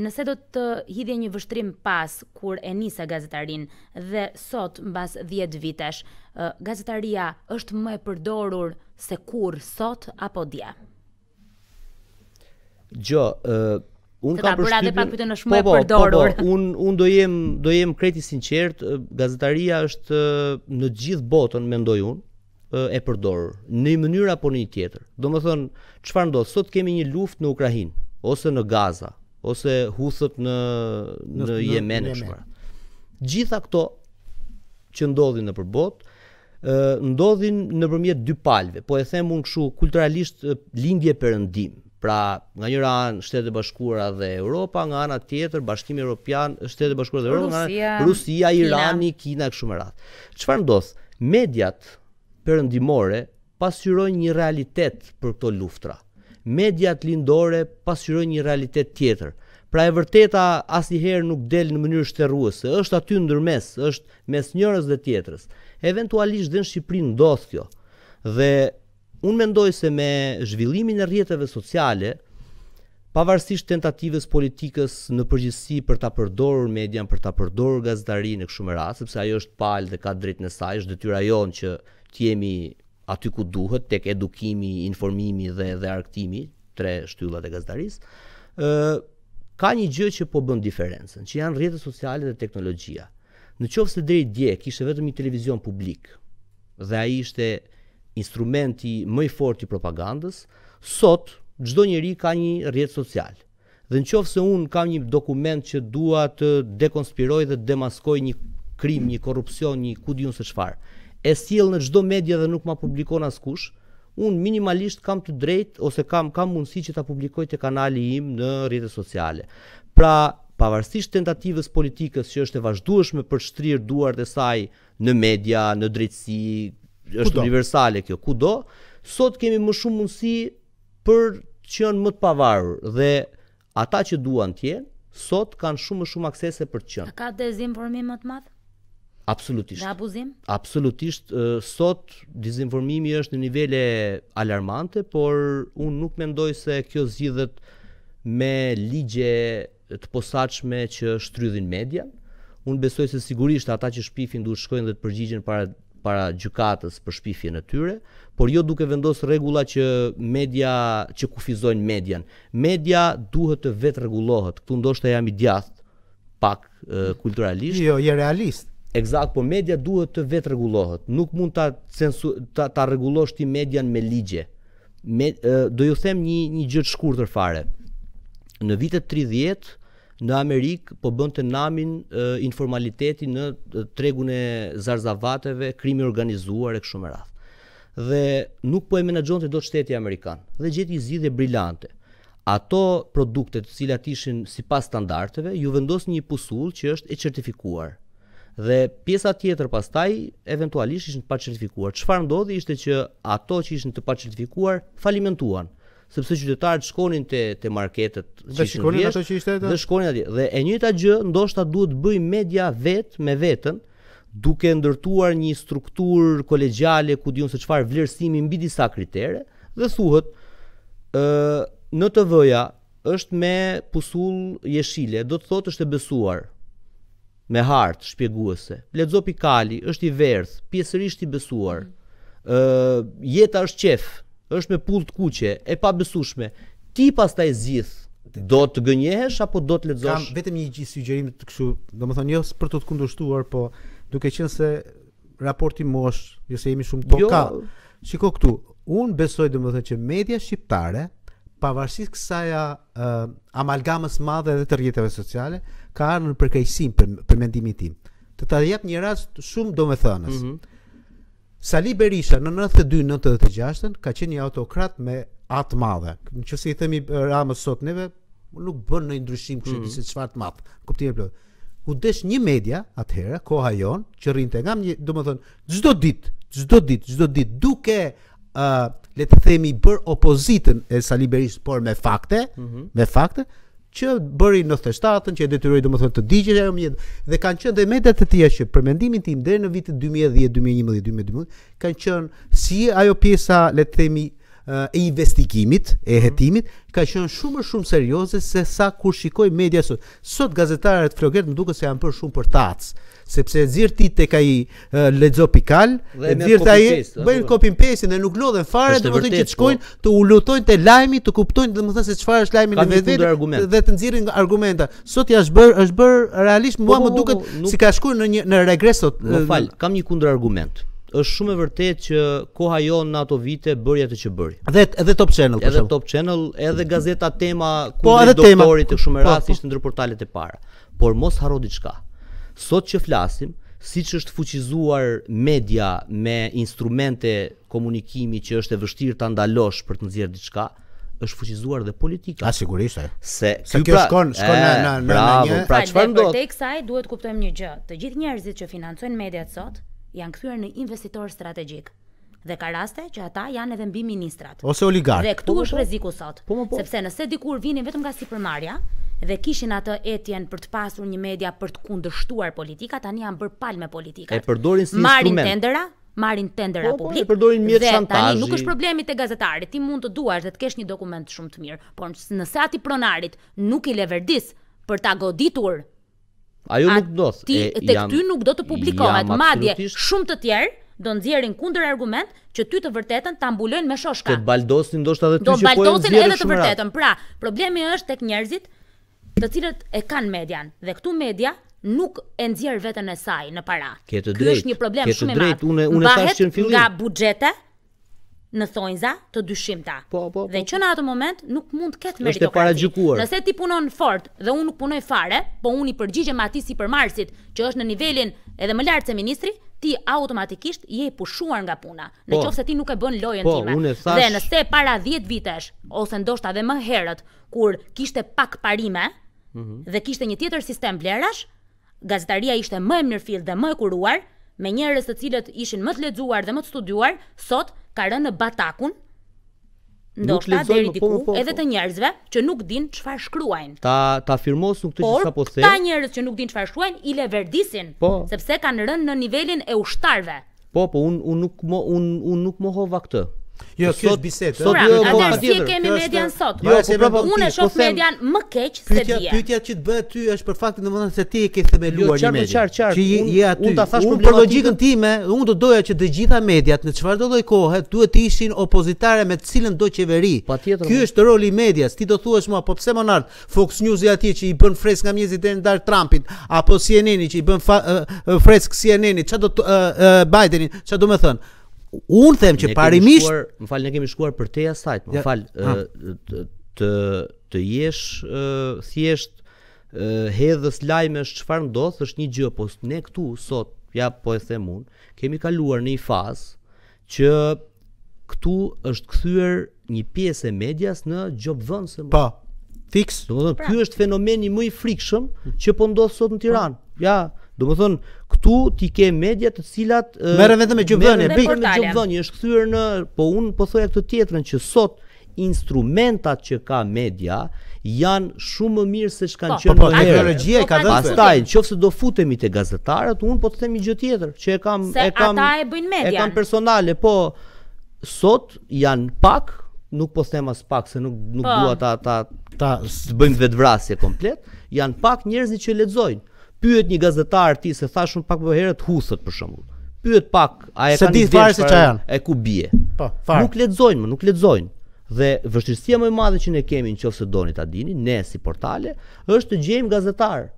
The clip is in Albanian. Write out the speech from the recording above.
Nëse do të hidhje një vështrim pas kur e nisa gazetarin dhe sot në bas 10 vitesh, gazetaria është më e përdorur se kur sot apo dje? Gjo, uh, unë ka përshkypi... Po, po, po, po, po, unë un do, jem do jem kreti sinqert, gazetaria është në gjithë botën, Mendoj un e përdorur, në i mënyra apo në një tjetër. Do më thënë, qëfar ndodhë, sot kemi një luft në Ukrajin ose në Gaza, ose huthët në në, në e Gjitha këto që ndodhin nëpër botë, ë ndodhin nëpërmjet dy palëve. Po e them unë kështu kulturalisht lindje perëndim. Pra, nga njëra anë Shtetet e Bashkuara dhe Europa, nga ana tjetër Bashkimi Evropian, Shtetet e Bashkuara dhe Europa, Rusia, nga Rusia, Irani, Kina, Kina kështu me radhë. Çfarë ndodh? Mediat perëndimore pasyrojnë një realitet për këto luftra mediat lindore pasyrojnë një realitet tjetër. Pra e vërteta asnjëherë nuk del në mënyrë shtërruese, është aty ndërmes, është mes njërës dhe tjetrës. Eventualisht dhe në Shqipëri ndodh kjo. Dhe unë mendoj se me zhvillimin e rrjeteve sociale, pavarësisht tentativës politikës në përgjithësi për ta përdorur median, për ta përdorur gazetarinë në kështu më radh, sepse ajo është palë dhe ka drejtën e saj, është detyra jonë që të jemi aty ku duhet tek edukimi, informimi dhe dhe arktimi, tre shtyllat e gazetarisë, ë ka një gjë që po bën diferencën, që janë rrjetet sociale dhe teknologjia. Në qoftë se deri dje kishte vetëm një televizion publik dhe ai ishte instrumenti më i fortë i propagandës, sot çdo njeri ka një rrjet social. Dhe në qoftë se un kam një dokument që dua të dekonspiroj dhe demaskoj një krim, një korrupsion, një kudiun se çfarë, e sjell në çdo media dhe nuk ma publikon askush, un minimalisht kam të drejtë ose kam kam mundësi që ta publikoj te kanali im në rrjetet sociale. Pra, pavarësisht tentativës politike që është e vazhdueshme për shtrirë duart e saj në media, në drejtësi, është kudo. universale kjo, kudo, sot kemi më shumë mundësi për të qenë më të pavarur dhe ata që duan të jenë sot kanë shumë më shumë aksese për të qenë. Ka dezinformim më të madh? Absolutisht. Me abuzim? Absolutisht. Sot, dizinformimi është në nivele alarmante, por unë nuk mendoj se kjo zgjidhet me ligje të posaçme që shtrydhin media. Unë besoj se sigurisht ata që shpifin duhet shkojnë dhe të përgjigjen para para gjykatës për shpifjen e tyre, por jo duke vendosur rregulla që media që kufizojnë median. Media duhet të vetë rregullohet. Ktu ndoshta jam i djathtë pak e, kulturalisht. Jo, je realist. Eksakt, po media duhet të vetë rregullohet. Nuk mund ta censu, ta, rregullosh ti median me ligje. Me, e, do ju them një një gjë të shkurtër fare. Në vitet 30 në Amerikë po bënte namin e, informaliteti në tregun e zarzavateve, krimi organizuar e kështu me radhë. Dhe nuk po e menaxhonte dot shteti amerikan dhe gjeti zgjidhje brillante. Ato produkte të cilat ishin sipas standardeve, ju vendos një pusull që është e certifikuar dhe pjesa tjetër pastaj eventualisht ishin të pa certifikuar. Çfarë ndodhi ishte që ato që ishin të pa certifikuar falimentuan, sepse qytetarët shkonin te te marketet dhe shikonin ato që ishte dhe shkonin atje. Dhe e njëjta gjë ndoshta duhet bëj media vet me veten duke ndërtuar një struktur kolegjale ku diun se çfarë vlerësimi mbi disa kritere dhe thuhet ë në TV-ja është me pusull jeshile, do të thotë është e besuar me hartë shpjeguese. Lexo Pikali është i verdh, pjesërisht i besuar. Mhm. Ë, uh, jeta është qef, është me pull të kuqe, e pa besueshme. Ti pastaj zgjidh do të gënjehesh apo do të lexosh? Kam vetëm një gjë sugjerim të kështu, domethënë jo për të të kundërshtuar, po duke qenë se raporti mosh, jo se jemi shumë jo. po jo. ka. Shiko këtu, unë besoj domethënë që media shqiptare, pavarësisht kësaja uh, amalgamës madhe dhe të rjetëve sociale, ka arë në përkejsim për, për mendimi tim. Të të jap një rast shumë do me thënës. Mm -hmm. Sali Berisha në 92-96 ka qenë një autokrat me atë madhe. Në që se i themi rama sot neve, nuk bën në ndryshim kështë mm -hmm. që qëfar të madhe. Këpëtim e plodhë. U desh një media atëherë, koha jonë, që rrinë të nga një, do me thënë, gjdo ditë, gjdo ditë, gjdo ditë, duke... Uh, le të themi bër opozitën e Sali Berisht, por me fakte, mm -hmm. me fakte që bëri në 97-ën që e detyroi domethënë të digjë ajo mjet dhe kanë qenë dhe media të tjera që për mendimin tim deri në vitin 2010, 2011, 2012 kanë qenë si ajo pjesa le të themi e investigimit, e mhm. hetimit, ka qenë shumë më shumë serioze se sa kur shikoj media sot. Sot gazetarët floget më duket se janë për shumë për tac, sepse nxirr ti tek ai lexo pikal, e nxirr ai bëjnë jo? copy paste dhe nuk lodhen fare, domethënë që të po. shkojnë të ulutojnë te lajmi, të kuptojnë domethënë se çfarë është lajmi në vetvete dhe të nxirrin argumenta. Sot ja është bër, është bër realisht po, mua po, më duket si ka shkuar në një në regres sot. Më fal, kam një kundërargument është shumë e vërtetë që koha jonë në ato vite bëri atë që bëri. Edhe edhe Top Channel po. Edhe Top Channel, edhe gazeta Tema ku po, doktorit e shumë po, po. rast ishte ndër portalet e para. Por mos harro diçka. Sot që flasim, siç është fuqizuar media me instrumente komunikimi që është e vështirë ta ndalosh për të nxjerrë diçka është fuqizuar dhe politika. A sigurisht. Se, se kjo pra- shkon, shkon në në në. Bravo, në një. Pra çfarë do? Për tek kësaj duhet kuptojmë një gjë. Të gjithë njerëzit që financojnë mediat sot, janë kthyer në investitor strategjik dhe ka raste që ata janë edhe mbi ministrat. Ose oligarkë. Dhe këtu po, po, është po. rreziku sot, po, po, po. sepse nëse dikur vinin vetëm nga sipërmarrja dhe kishin atë etjen për të pasur një media për të kundërshtuar politika, tani janë bërë me politikat. E përdorin si instrument. Marrin tendera, marrin tendera po, po, publik. Po, e përdorin mjet shantazhi. Dhe tani nuk është problemi te gazetari, ti mund të duash dhe të kesh një dokument shumë të mirë, por nëse aty pronarit nuk i leverdis për ta goditur Ajo nuk do të ti, Tek ty nuk do të publikohet Madje shumë të tjerë do nxjerrin kundër argument që ty të vërtetën ta mbulojnë me shoshka. Të baldosin ndoshta edhe ty që po. Do baldosin edhe të vërtetën. Pra, problemi është tek njerëzit të cilët e kanë median dhe këtu media nuk e nxjerr veten e saj në para. Ke të drejtë. Ky është një problem shumë i madh. Ke të drejtë, unë unë tash që në fillim. Nga buxhete, në thonjza të dyshimta. Po, po, po. Dhe po. që në atë moment nuk mund të ketë meritokraci. Nëse ti punon fort dhe unë nuk punoj fare, po unë i përgjigjem atij si përmarsit, që është në nivelin edhe më lartë se ministri, ti automatikisht je i pushuar nga puna. Në po, qofse ti nuk e bën lojën po, time. Unë thash... Dhe nëse para 10 vitesh ose ndoshta edhe më herët kur kishte pak parime, Mm -hmm. dhe kishte një tjetër sistem vlerash, gazetaria ishte më e mirëfill dhe më e kuruar, me njerëz të cilët ishin më të lexuar dhe më të studiuar, sot ka rënë në batakun ndoshta deri diku po, po, po. edhe po. të njerëzve që nuk din çfarë shkruajnë. Ta ta firmosun këtë që sapo the. Ka njerëz që nuk din çfarë shkruajnë, i le verdisin, po. sepse kanë rënë në nivelin e ushtarëve. Po, po, un un nuk un un nuk mohova këtë. Jo, kjo është bisedë. Sot do të bëjmë tjetër. Ne kemi median sot. Jo, unë po shoh po median më keq se ti. Pyetja që të bëhet ty është për faktin domethënë se ti e ke themeluar jo, një median. Jo, çfarë çfarë. Ti je aty. Unë ta thash për logjikën time, unë do doja që të gjitha mediat në çfarëdo lloj kohe duhet të ishin opozitare me të cilën do qeveri. Ky është roli i medias. Ti do thuash mua, po pse Monard Fox News i aty që i bën fresk nga mjezi deri ndar Trumpit, apo CNN-i që i bën fresk CNN-it, çfarë do Bidenit, çfarë do të thonë? unë them që parimisht, më fal, ne kemi shkuar për teja sajtë, më falë, fal, të të jesh thjesht hedhës lajmesh çfarë ndodh, është një gjë, po ne këtu sot, ja po e them unë, kemi kaluar në një fazë që këtu është kthyer një pjesë e medias në gjop vënëse. Po. Fiks. Domethënë, ky pra. është fenomeni më i frikshëm mm. që po ndodh sot në Tiranë. Po. Ja, Do të thonë këtu ti ke media të cilat merren vetëm me gjëvënie, bëjnë me gjëvënie, është kthyer në, po un po thoja këtë tjetrën që sot instrumentat që ka media janë shumë më mirë se çka kanë po, qenë. Po, po Ekologjia e po, ka dhënë. Pastaj, nëse do futemi te gazetarët, un po të themi gjë tjetër, që e kam se e kam ata e bëjnë media. E kam personale, po sot janë pak, nuk po them as pak se nuk nuk po, dua ta ta ta të bëjmë vetvrasje komplet, janë pak njerëz që lexojnë pyet një gazetar ti se thash un pak më herët huset për shembull. Pyet pak, a e kanë ditë fare se çfarë janë? E ku bie? Po, fare. Nuk lexojnë, nuk lexojnë. Dhe vështirësia më e madhe që ne kemi nëse doni ta dini, ne si portale, është të gjejmë gazetar